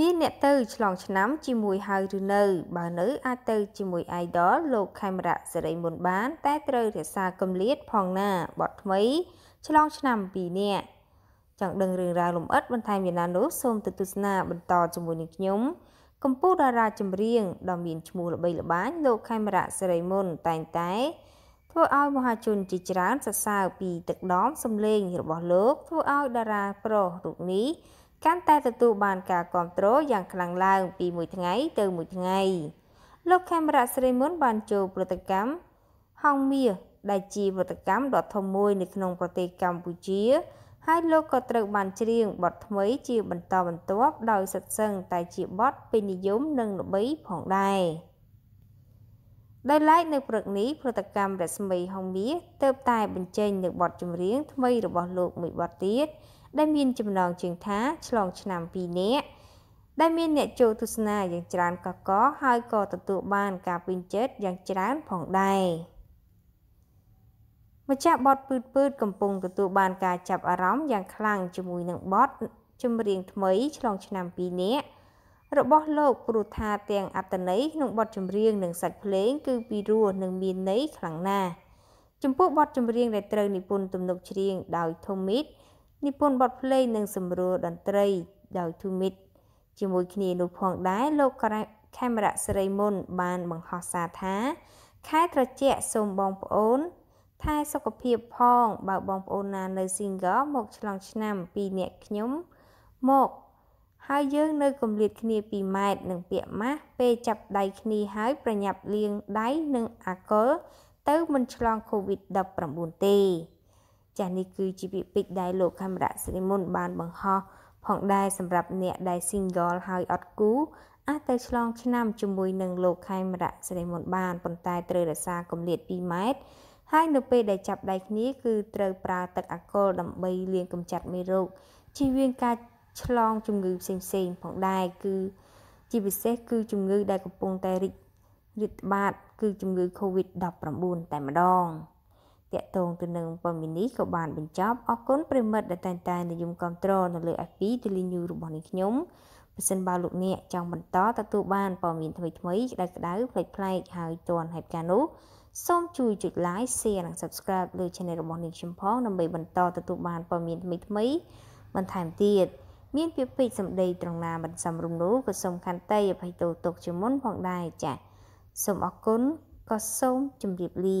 មានអ្នកទៅឆ្លងឆ្នាំជាមួយហើយឬនៅបើនៅ អាចទៅជាមួយ idol លោកខេមរៈសេរីមុនបាន តែត្រូវរក្សាកម្លាតផងណាបត់ថ្មី ឆ្លងឆ្នាំ2នាក់ចង់ដឹងរឿងរ៉ាវលម្អិតបន្ថែមយ៉ាងណានោះសូមទៅទស្សនាបន្តជាមួយនឹងខ្ញុំកម្ពុជាតារា ចម្រៀងដ៏មានឈ្មោះល្បីល្បាញលោកខេមរៈសេរីមុនតែងតែ ធ្វើឲ្យមហាជនជាច្រើនសរសើរពីទឹកដមសម្លេងរបស់លោកធ្វើឲ្យតារាប្រុសរូបនេះកាន់តែទទួលបានការគ្រប់គ្រងយ៉ាងខ្លាំងឡើងពីមួយថ្ងៃទៅមួយថ្ងៃ លោកខេមរៈស្រីមុនបានចូលប្រតិកម្មហងមាសដែលជាប្រតិកម្មដ៏ធំមួយនៅក្នុងប្រទេសកម្ពុជា ហើយលោកក៏ត្រូវបានច្រៀងបទថ្មីជាបន្តបន្ទាប់ដោយសិទ្ធិសឹងតែជាបទពេញនិយមនិងល្បីផងដែរដោយឡែកនៅព្រឹកនេះប្រតិកម្មរស្មីហងមាសទៅតែបញ្ចេញនៅបទចម្រៀងថ្មីរបស់លោកមួយបទទៀតដែលមានចំណងជើងថា ឆ្លងឆ្នាំ2នាក់ដែលមានអ្នកចូលទស្សនាយ៉ាងច្រើនកកកហើយក៏ទទួលបាន ការពេញចិត្តយ៉ាងច្រើនផងដែរម្ចាស់បទពឺតពឺតកំពុងទទួលបាន ការចាប់អារម្មណ៍យ៉ាងខ្លាំងជាមួយនឹងបទចម្រៀងថ្មី ឆ្លងឆ្នាំ2នាក់របស់លោកព្រោះថាទាំងអត្តន័យក្នុងបទចម្រៀងនិងសាច់ភ្លេង គឺពីរោះនិងមានន័យខ្លាំងណាស់ចំពោះបទចម្រៀងដែលត្រូវនិពន្ធទំនុកច្រៀងដោយ Thomit និពន្ធបទភ្លេងនិងសម្រួលតន្ត្រីដោយធូមីតជាមួយគ្នានោះផងដែរលោកខេមរៈសិរីមុន បានបង្ហោះសារថា ខែត្រជាក់សូមបងប្អូនថែសុខភាពផង បើបងប្អូនណានៅ single មកឆ្លងឆ្នាំពីអ្នកខ្ញុំមកហើយយើងនៅគម្លាតគ្នា2ម៉ែត្រនិងពាក់ម៉ាស់ ពេលចាប់ដៃគ្នាហើយប្រញាប់លាងដៃនិងអាល់កុលទៅមិនឆ្លង COVID-19 ទេចាស់នេះគឺជាពាក្យពេចន៍ដែលលោកខេមរៈសិរីមុន បាន បង្ហោះផងដែរសម្រាប់អ្នកដែល single ហើយអត់គូអាចទៅឆ្លងឆ្នាំជាមួយនឹងលោកខេមរៈសិរីមុនបានប៉ុន្តែត្រូវរក្សាគម្លាត2ម៉ែត្រហើយនៅពេលដែលចាប់ដៃគ្នាគឺត្រូវប្រើទឹកអាល់កុលដើម្បីលាងកម្ចាត់មេរោគជៀសវាងការឆ្លងជំងឺផ្សេងៗផងដែរគឺជាពិសេសគឺជំងឺដែលកំពុងតែរីករាលដាលគឺជំងឺ Covid-19 តែម្ដង។តកតងទៅនឹងប៉ុមីនីក៏បានបញ្ចប់អរគុណប្រិមិត្តដែលតែងតែនិយមគ្រប់គ្រងនៅលើ FB ទូលីញូរបស់នាងខ្ញុំបើសិនបើលោកអ្នកចង់បន្តទទួលបានព័ត៌មានថ្មីថ្មីក្តៅក្តៅផ្លេចផ្លែកហើយទាន់ហេតុការណ៍នោះសូមជួយចុច like share និង subscribe លើ channel របស់នាងខ្ញុំផងដើម្បីបន្តទទួលបានព័ត៌មានថ្មីថ្មីបន្ថែមទៀតមានពាក្យពេចន៍សម្ដីត្រង់ណាមិនសមរម្យនោះក៏សូមខន្តីអភ័យទោសទុកជាមុនផងដែរចា៎សូមអរគុណក៏សូមជម្រាបលា